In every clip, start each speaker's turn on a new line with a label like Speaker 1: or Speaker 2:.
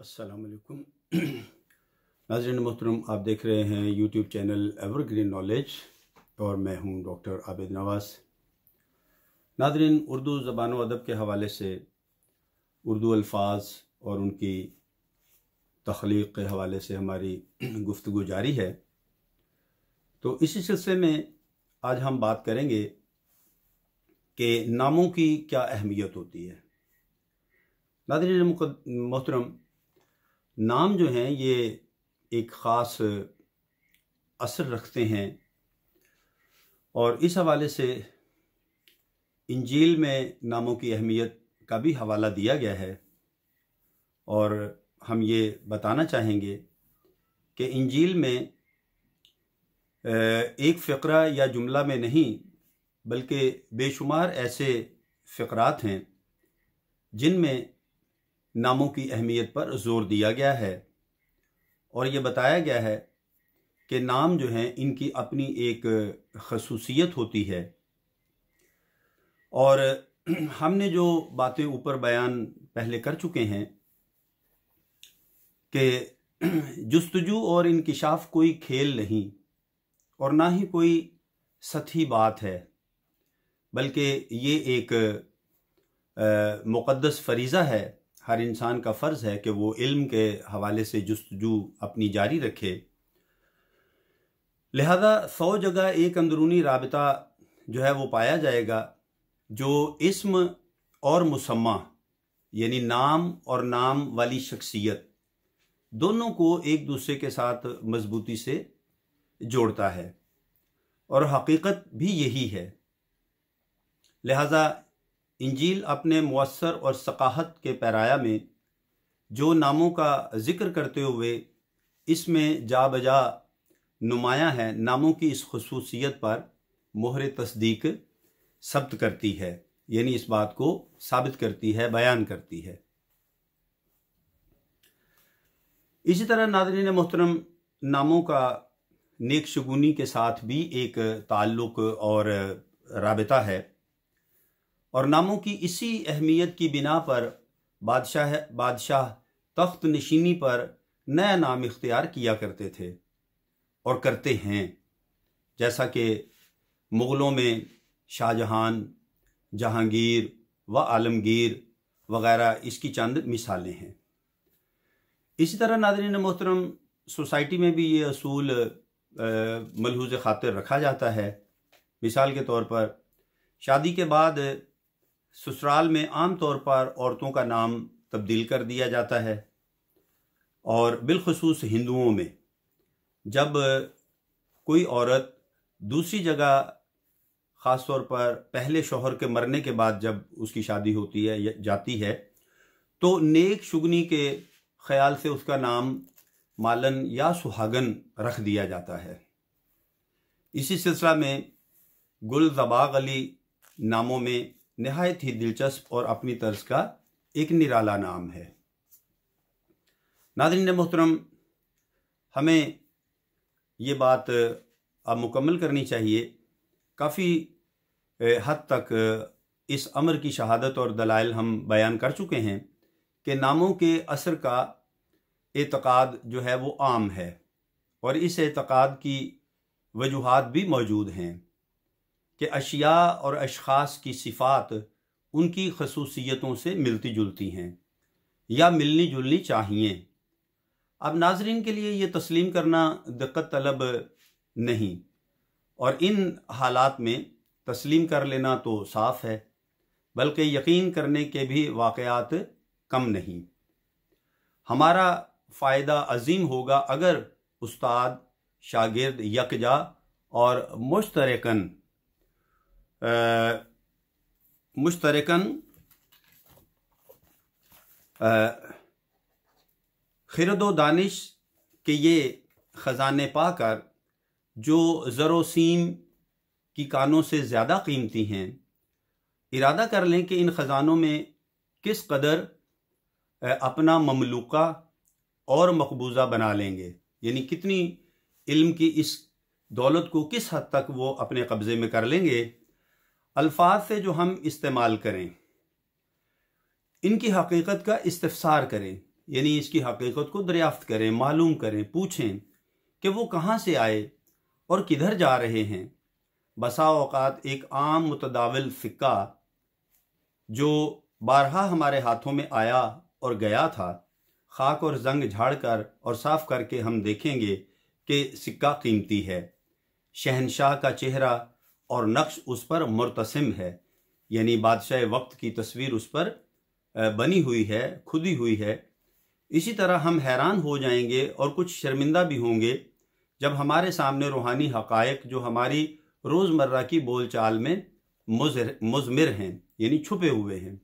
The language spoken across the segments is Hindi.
Speaker 1: असलकुम नाजरन मोहतरम आप देख रहे हैं यूट्यूब चैनल एवरग्रीन नॉलेज और मैं हूं डॉक्टर आबिद नवाज नाजरन उर्दू ज़बान व अदब के हवाले से उर्दू अल्फाज और उनकी तख्लीक के हवाले से हमारी गुफ्तु जारी है तो इसी सिलसिले में आज हम बात करेंगे कि नामों की क्या अहमियत होती है नादरीन मोहतरम नाम जो हैं ये एक ख़ास असर रखते हैं और इस हवाले से इंजील में नामों की अहमियत का भी हवाला दिया गया है और हम ये बताना चाहेंगे कि इंजील में एक फ़करा या जुमला में नहीं बल्कि बेशुमार ऐसे फ़करात हैं जिनमें नामों की अहमियत पर जोर दिया गया है और ये बताया गया है कि नाम जो हैं इनकी अपनी एक खसूसियत होती है और हमने जो बातें ऊपर बयान पहले कर चुके हैं कि जस्तजू और इनकशाफ कोई खेल नहीं और ना ही कोई सती बात है बल्कि ये एक मुक़दस फरीज़ा है हर इंसान का फ़र्ज़ है कि वो इल्म के हवाले से जस्तजू अपनी जारी रखे लिहाजा सौ जगह एक अंदरूनी रबता जो है वो पाया जाएगा जो इसम और मुसम्मा यानी नाम और नाम वाली शख्सियत दोनों को एक दूसरे के साथ मजबूती से जोड़ता है और हकीकत भी यही है लिहाजा इंजील अपने मवसर और सकाहत के पैराया में जो नामों का जिक्र करते हुए इसमें जा बजा नुमायाँ है नामों की इस खसूसियत पर मोहर तस्दीक सब्त करती है यानी इस बात को साबित करती है बयान करती है इसी तरह नादरीन मोहतरम नामों का नेक शगुनी के साथ भी एक ताल्लुक और रबता है और नामों की इसी अहमियत की बिना पर बादशाह बादशाह तख्त नशीनी पर नया नाम इख्तियार किया करते थे और करते हैं जैसा कि मुग़लों में शाहजहान जहांगीर व आलमगीर वगैरह इसकी चंद मिसालें हैं इसी तरह नादरीन मोहतरम सोसाइटी में भी ये असूल मलहूज ख़ातिर रखा जाता है मिसाल के तौर पर शादी के बाद ससुराल में आमतौर पर औरतों का नाम तब्दील कर दिया जाता है और बिलखसूस हिंदुओं में जब कोई औरत दूसरी जगह ख़ास तौर पर पहले शोहर के मरने के बाद जब उसकी शादी होती है जाती है तो नेक शुगनी के ख्याल से उसका नाम मालन या सुहागन रख दिया जाता है इसी सिलसिला में गुल जबाग अली नामों में नहायत ही दिलचस्प और अपनी तर्ज का एक निराला नाम है ने मोहतरम हमें ये बात अब मुकम्मल करनी चाहिए काफ़ी हद तक इस अमर की शहादत और दलाइल हम बयान कर चुके हैं कि नामों के असर का एतक़ाद जो है वो आम है और इस एतक़ाद की वजूहत भी मौजूद हैं कि अशिया और अशास की सिफ़ात उनकी खसूसियतों से मिलती जुलती हैं या मिलनी जुलनी चाहिए अब नाजरीन के लिए ये तस्लीम करना दिक्कत तलब नहीं और इन हालात में तस्लीम कर लेना तो साफ़ है बल्कि यकीन करने के भी वाक़ात कम नहीं हमारा फ़ायदा अजीम होगा अगर उस्ताद शागिर्द यकजा और मुश्तरकन मुश्तरकन खिरद दानिश के ये ख़जाने पाकर जो ज़रोसीम की कानों से ज़्यादा कीमती हैं इरादा कर लें कि इन ख़जानों में किस कदर अपना ममलूका और मकबूजा बना लेंगे यानी कितनी इल्म की इस दौलत को किस हद तक वो अपने कब्ज़े में कर लेंगे अल्फाज से जो हम इस्तेमाल करें इनकी हकीकत का इस्तफसार करें यानी इसकी हकीकत को दरियाफ्त करें मालूम करें पूछें कि वो कहाँ से आए और किधर जा रहे हैं बसा अवत एक आम मुतदावल फ़िक्का जो बारहा हमारे हाथों में आया और गया था खाक और जंग झाड़कर और साफ करके हम देखेंगे कि सिक्का कीमती है शहनशाह का चेहरा और नक्श उस पर मुर्तसिम है यानी बादशाह वक्त की तस्वीर उस पर बनी हुई है खुदी हुई है इसी तरह हम हैरान हो जाएंगे और कुछ शर्मिंदा भी होंगे जब हमारे सामने रूहानी हकायक जो हमारी रोज़मर्रा की बोलचाल में मुजमिर हैं यानी छुपे हुए हैं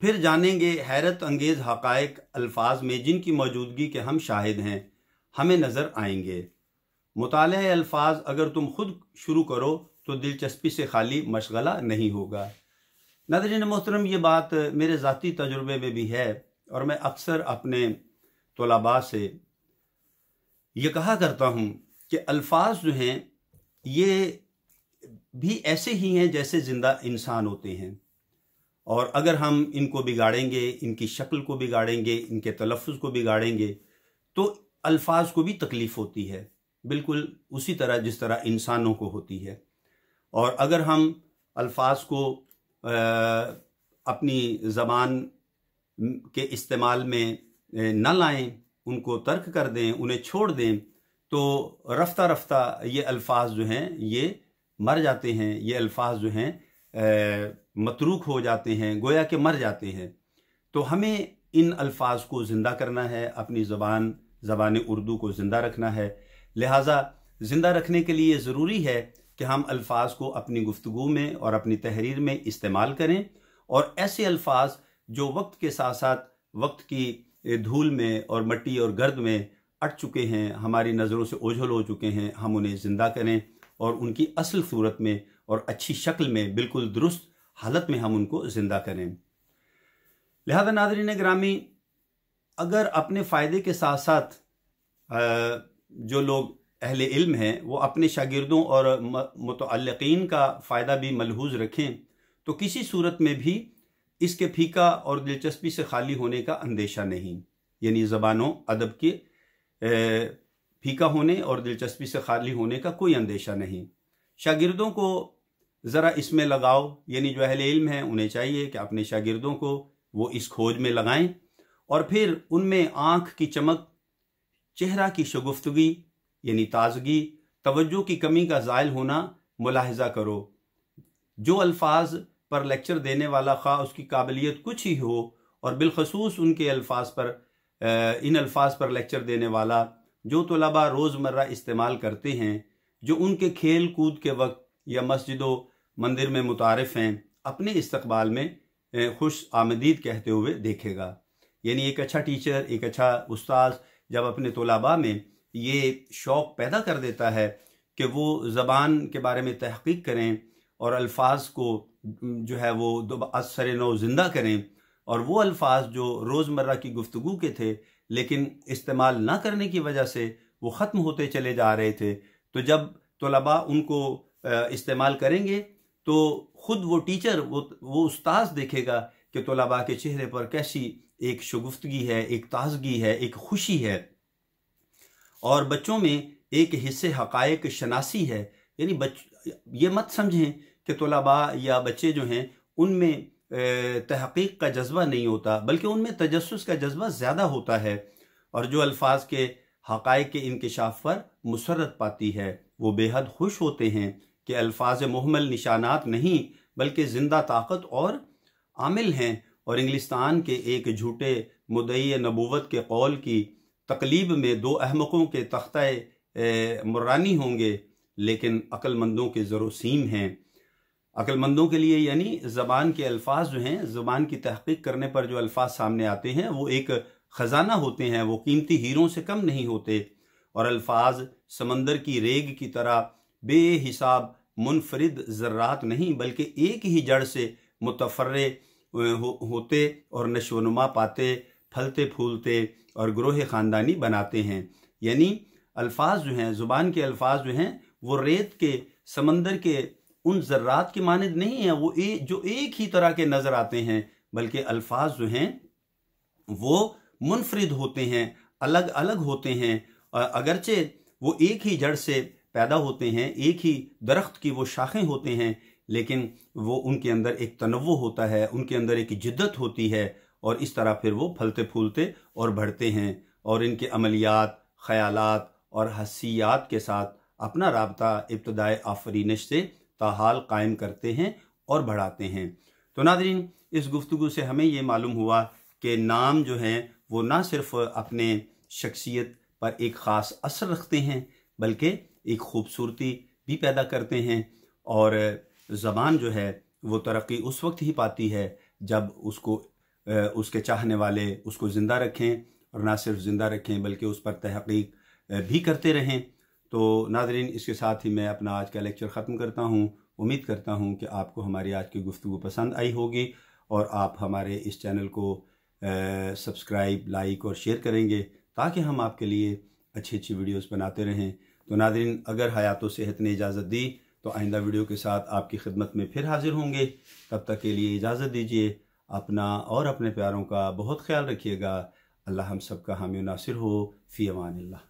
Speaker 1: फिर जानेंगे हैरत अंगेज़ हकायक अल्फाज में जिनकी मौजूदगी के हम शाहिद हैं हमें नज़र आएंगे मुताल अल्फाज अगर तुम खुद शुरू करो तो दिलचस्पी से खाली मशगला नहीं होगा नदरिन मोहतरम ये बात मेरे ज़ाती तजुर्बे में भी है और मैं अक्सर अपने तलबा से ये कहा करता हूँ कि अल्फाज जो हैं ये भी ऐसे ही हैं जैसे ज़िंदा इंसान होते हैं और अगर हम इनको बिगाड़ेंगे इनकी शक्ल को बिगाड़ेंगे इनके तलफ़ को बिगाड़ेंगे तो अल्फाज को भी तकलीफ़ होती है बिल्कुल उसी तरह जिस तरह इंसानों को होती है और अगर हम अल्फाज को आ, अपनी ज़बान के इस्तेमाल में न लाएं उनको तर्क कर दें उन्हें छोड़ दें तो रफ्ता रफ्ता ये अल्फाज जो हैं ये मर जाते हैं ये अल्फाज जो हैं मतरूक हो जाते हैं गोया के मर जाते हैं तो हमें इन अल्फाज को ज़िंदा करना है अपनी ज़बान ज़बान उर्दू को ज़िंदा रखना है लिहाजा ज़िंदा रखने के लिए ज़रूरी है कि हम अल्फाज को अपनी गुफ्तु में और अपनी तहरीर में इस्तेमाल करें और ऐसे अल्फाज जो वक्त के साथ साथ वक्त की धूल में और मट्टी और गर्द में अट चुके हैं हमारी नज़रों से ओझल हो चुके हैं हम उन्हें ज़िंदा करें और उनकी असल सूरत में और अच्छी शक्ल में बिल्कुल दुरुस्त हालत में हम उनको ज़िंदा करें लिहाजा ने ग्रामी अगर अपने फ़ायदे के साथ साथ जो लोग अहल इल्म हैं वो अपने शागिर्दों और मतलकिन का फ़ायदा भी मलहूज रखें तो किसी सूरत में भी इसके फीका और दिलचस्पी से खाली होने का अंदेशा नहीं यानी ज़बानों अदब के फीका होने और दिलचस्पी से खाली होने का कोई अंदेशा नहीं शागिर्दों को ज़रा इसमें लगाओ यानी जो अहल इल्म हैं उन्हें चाहिए कि अपने शागिर्दों को वो इस खोज में लगाएं और फिर उनमें आँख की चमक चेहरा की शगुफ्तगी यानी ताजगी तवज्जो की कमी का ज़ायल होना मुलाहजा करो जो अल्फाज पर लेक्चर देने वाला खा उसकी काबिलियत कुछ ही हो और बिलखसूस उनके अल्फाज पर इन अल्फाज पर लेक्चर देने वाला जो तलबा रोज़मर्रा इस्तेमाल करते हैं जो उनके खेल कूद के वक्त या मस्जिदों मंदिर में मुतारफ़ हैं अपने इस्तबाल में खुश आमदीद कहते हुए देखेगा यानी एक अच्छा टीचर एक अच्छा उस्ताद जब अपने तोलाबा में ये शौक़ पैदा कर देता है कि वो ज़बान के बारे में तहकीक करें और अल्फाज को जो है वो असर नौ ज़िंदा करें और वो अल्फाज जो रोज़मर्रा की गुफ्तु के थे लेकिन इस्तेमाल ना करने की वजह से वो ख़त्म होते चले जा रहे थे तो जब तलबा उनको इस्तेमाल करेंगे तो ख़ुद वो टीचर वो वो उस्ताद देखेगा कि तलबा के चेहरे पर कैसी एक शगुफ्तगी है एक ताजगी है एक खुशी है और बच्चों में एक हिस्से हकायक शनासी है यानी बच ये मत समझें कि तलबा या बच्चे जो हैं उनमें तहकीक का जज्बा नहीं होता बल्कि उनमें तजस का जज्बा ज़्यादा होता है और जो अल्फाज के हक़ के इनकशाफ पर मुसरत पाती है वो बेहद खुश होते हैं कि अल्फाज महमल निशानात नहीं बल्कि ज़िंदा ताकत और आमिल हैं और इंग्लिस्तान के एक झूठे मुदई नबूवत के कौल की तकलीब में दो अहमकों के तख्ते मुरानी होंगे लेकिन अक्लमंदों के ज़रूसीम हैं अक्लमंदों के लिए यानी ज़बान के अल्फाज जो हैं ज़बान की तहकीक करने पर जो अल्फाज सामने आते हैं वो एक ख़जाना होते हैं वो कीमती हीरों से कम नहीं होते और अल्फाज समंदर की रेग की तरह बेहिसाब मुनफरद ज़र्रात नहीं बल्कि एक ही जड़ से मुतफर हो, होते और नशोनुमा पाते फलते फूलते और ग्रोह ख़ानदानी बनाते हैं यानी अल्फाज जो हैं ज़ुबान के अल्फाज जो हैं वो रेत के समंदर के उन ज़र्रात के मानद नहीं हैं वो ए, जो एक ही तरह के नज़र आते हैं बल्कि अल्फाज जो हैं वो मुनफरद होते हैं अलग अलग होते हैं अगरचे वो एक ही जड़ से पैदा होते हैं एक ही दरख्त की वो शाखें होते हैं लेकिन वो उनके अंदर एक तनव होता है उनके अंदर एक जिद्दत होती है और इस तरह फिर वो फलते फूलते और बढ़ते हैं और इनके अमलियात ख्यालात और हसीयात के साथ अपना रबता इब्तदाई आफरीनश से ताहाल कायम करते हैं और बढ़ाते हैं तो नादरीन इस गुफ्तु से हमें ये मालूम हुआ कि नाम जो हैं वो ना सिर्फ अपने शख्सियत पर एक ख़ास असर रखते हैं बल्कि एक खूबसूरती भी पैदा करते हैं और ज़बान जो है वो तरक्की उस वक्त ही पाती है जब उसको उसके चाहने वाले उसको ज़िंदा रखें और ना सिर्फ ज़िंदा रखें बल्कि उस पर तहकीक भी करते रहें तो नाजरीन इसके साथ ही मैं अपना आज का लेक्चर ख़त्म करता हूँ उम्मीद करता हूँ कि आपको हमारी आज की गुफ्तु पसंद आई होगी और आप हमारे इस चैनल को सब्सक्राइब लाइक और शेयर करेंगे ताकि हम आपके लिए अच्छी अच्छी वीडियोस बनाते रहें तो नादरीन अगर हयात सेहत ने इजाज़त दी तो आइंदा वीडियो के साथ आपकी खिदमत में फिर हाजिर होंगे तब तक के लिए इजाज़त दीजिए अपना और अपने प्यारों का बहुत ख्याल रखिएगा अल्लाह हम सब का हामी नासिर हो फ़ी अमान